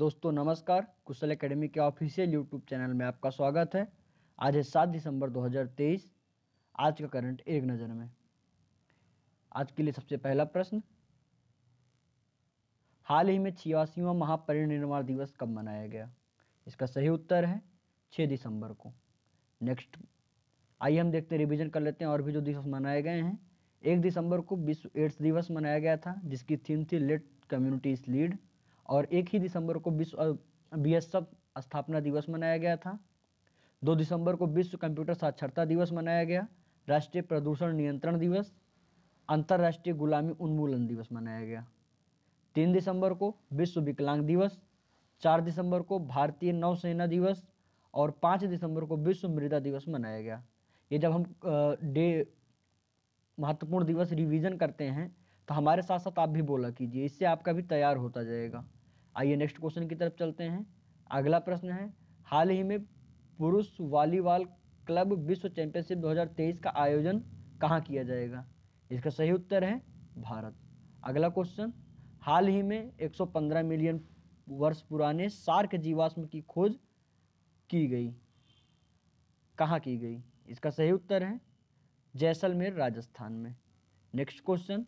दोस्तों नमस्कार कुशल एकेडमी के ऑफिशियल यूट्यूब चैनल में आपका स्वागत है आज है सात दिसंबर 2023 आज का करंट एक नज़र में आज के लिए सबसे पहला प्रश्न हाल ही में छियासीवा महापरिनिर्वाण दिवस कब मनाया गया इसका सही उत्तर है 6 दिसंबर को नेक्स्ट आइए हम देखते हैं रिविजन कर लेते हैं और भी जो दिवस मनाए गए हैं एक दिसंबर को विश्व एड्स दिवस मनाया गया था जिसकी थीम थी लेट कम्युनिटीज लीड और एक ही दिसंबर को विश्व एफ स्थापना दिवस मनाया गया था दो दिसंबर को विश्व कंप्यूटर साक्षरता दिवस मनाया गया राष्ट्रीय प्रदूषण नियंत्रण दिवस अंतर्राष्ट्रीय गुलामी उन्मूलन दिवस मनाया गया तीन दिसंबर को विश्व विकलांग दिवस चार दिसंबर को भारतीय नौसेना दिवस और पाँच दिसंबर को विश्व मृदा दिवस मनाया गया ये जब हम डे महत्वपूर्ण दिवस रिवीजन करते हैं तो हमारे साथ साथ आप भी बोला कीजिए इससे आपका भी तैयार होता जाएगा आइए नेक्स्ट क्वेश्चन की तरफ चलते हैं अगला प्रश्न है हाल ही में पुरुष वॉलीबॉल क्लब विश्व चैंपियनशिप 2023 का आयोजन कहाँ किया जाएगा इसका सही उत्तर है भारत अगला क्वेश्चन हाल ही में 115 मिलियन वर्ष पुराने सार्क जीवाश्म की खोज की गई कहाँ की गई इसका सही उत्तर है जैसलमेर राजस्थान में नेक्स्ट क्वेश्चन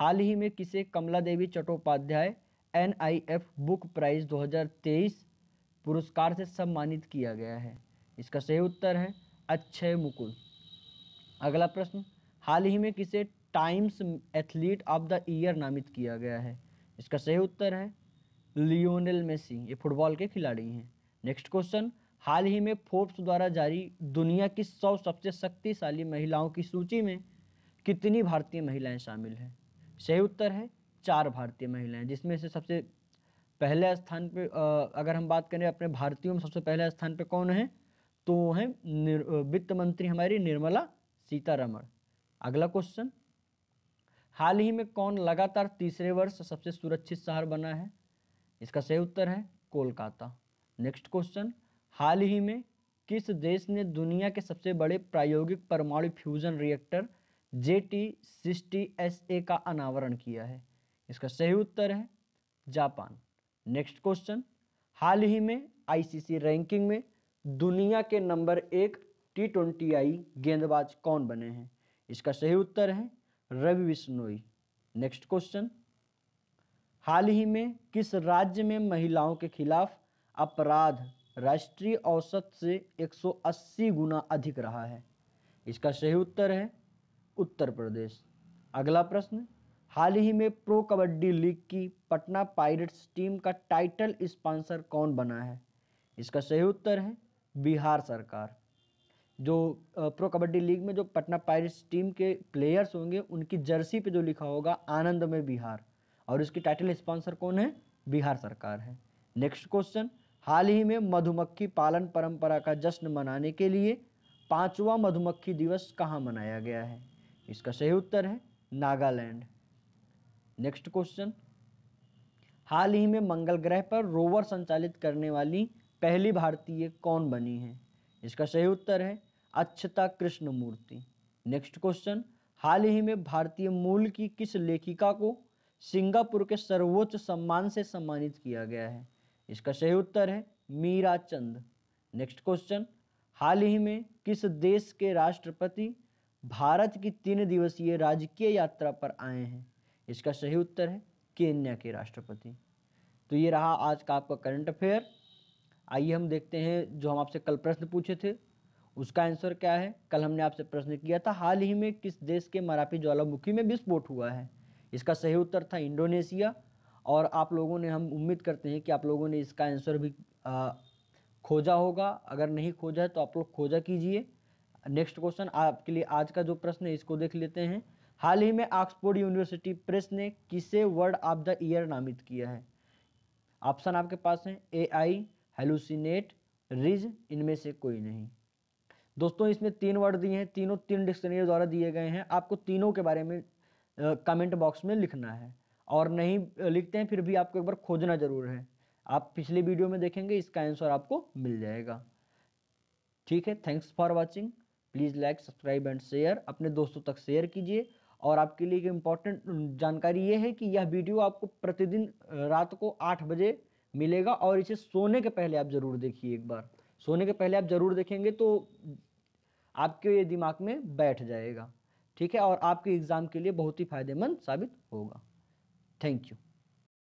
हाल ही में किसे Kamala Devi Chattopadhyay F book prize 2023 पुरस्कार से सम्मानित किया गया है इसका सही उत्तर है अक्षय मुकुल अगला प्रश्न हाल ही में किसे Times athlete of the year नामित किया गया है इसका सही उत्तर है लियोनेल मेसी ये फुटबॉल के खिलाड़ी हैं नेक्स्ट क्वेश्चन हाल ही में फोर्ब्स द्वारा जारी दुनिया की सौ सबसे शक्तिशाली महिलाओं की सूची में कितनी भारतीय महिलाएं शामिल हैं सही उत्तर है चार भारतीय महिलाएं जिसमें से सबसे पहले स्थान पे अगर हम बात करें अपने भारतीयों में सबसे पहले स्थान पे कौन है तो हैं वित्त मंत्री हमारी निर्मला सीतारमण अगला क्वेश्चन हाल ही में कौन लगातार तीसरे वर्ष सबसे सुरक्षित शहर बना है इसका सही उत्तर है कोलकाता नेक्स्ट क्वेश्चन हाल ही में किस देश ने दुनिया के सबसे बड़े प्रायोगिक परमाणु fusion reactor J T S A का अनावरण किया है इसका सही उत्तर है जापान नेक्स्ट क्वेश्चन हाल ही में आईसीसी रैंकिंग में दुनिया के नंबर एक टी ट्वेंटी आई गेंदबाज कौन बने हैं इसका सही उत्तर है रवि बिश्नोई नेक्स्ट क्वेश्चन हाल ही में किस राज्य में महिलाओं के खिलाफ अपराध राष्ट्रीय औसत से 180 गुना अधिक रहा है इसका सही उत्तर है उत्तर प्रदेश अगला प्रश्न हाल ही में प्रो कबड्डी लीग की पटना पायरेट्स टीम का टाइटल स्पॉन्सर कौन बना है इसका सही उत्तर है बिहार सरकार जो प्रो कबड्डी लीग में जो पटना पायरेट्स टीम के प्लेयर्स होंगे उनकी जर्सी पे जो लिखा होगा आनंद में बिहार और इसकी टाइटल स्पॉन्सर कौन है बिहार सरकार है नेक्स्ट क्वेश्चन हाल ही में मधुमक्खी पालन परंपरा का जश्न मनाने के लिए पांचवा मधुमक्खी दिवस कहाँ मनाया गया है इसका सही उत्तर है नागालैंड नेक्स्ट क्वेश्चन हाल ही में मंगल ग्रह पर रोवर संचालित करने वाली पहली भारतीय कौन बनी है इसका सही उत्तर है अक्षता कृष्णमूर्ति नेक्स्ट क्वेश्चन हाल ही में भारतीय मूल की किस लेखिका को सिंगापुर के सर्वोच्च सम्मान से सम्मानित किया गया है इसका सही उत्तर है मीरा चंद नेक्स्ट क्वेश्चन हाल ही में किस देश के राष्ट्रपति भारत की तीन दिवसीय राजकीय यात्रा पर आए हैं इसका सही उत्तर है केन्या के राष्ट्रपति तो ये रहा आज का आपका करंट अफेयर आइए हम देखते हैं जो हम आपसे कल प्रश्न पूछे थे उसका आंसर क्या है कल हमने आपसे प्रश्न किया था हाल ही में किस देश के मराठी ज्वालामुखी में विस्फोट हुआ है इसका सही उत्तर था इंडोनेशिया और आप लोगों ने हम उम्मीद करते हैं कि आप लोगों ने इसका आंसर भी आ, खोजा होगा अगर नहीं खोजा है तो आप लोग खोजा कीजिए नेक्स्ट क्वेश्चन आपके लिए आज का जो प्रश्न है इसको देख लेते हैं हाल ही में ऑक्सफोर्ड यूनिवर्सिटी प्रेस ने किसे वर्ड ऑफ द ईयर नामित किया है ऑप्शन आपके पास हैं ए आई हेलुसिनेट रिज इनमें से कोई नहीं दोस्तों इसमें तीन वर्ड दिए हैं तीनों तीन डिक्शनरी द्वारा दिए गए हैं आपको तीनों के बारे में कमेंट बॉक्स में लिखना है और नहीं लिखते हैं फिर भी आपको एक बार खोजना ज़रूर है आप पिछले वीडियो में देखेंगे इसका आंसर आपको मिल जाएगा ठीक है thanks for watching please like subscribe and share अपने दोस्तों तक शेयर कीजिए और आपके लिए एक इम्पॉर्टेंट जानकारी ये है कि यह वीडियो आपको प्रतिदिन रात को आठ बजे मिलेगा और इसे सोने के पहले आप ज़रूर देखिए एक बार सोने के पहले आप ज़रूर देखेंगे तो आपके ये दिमाग में बैठ जाएगा ठीक है और आपके एग्ज़ाम के लिए बहुत ही फ़ायदेमंद साबित होगा थैंक यू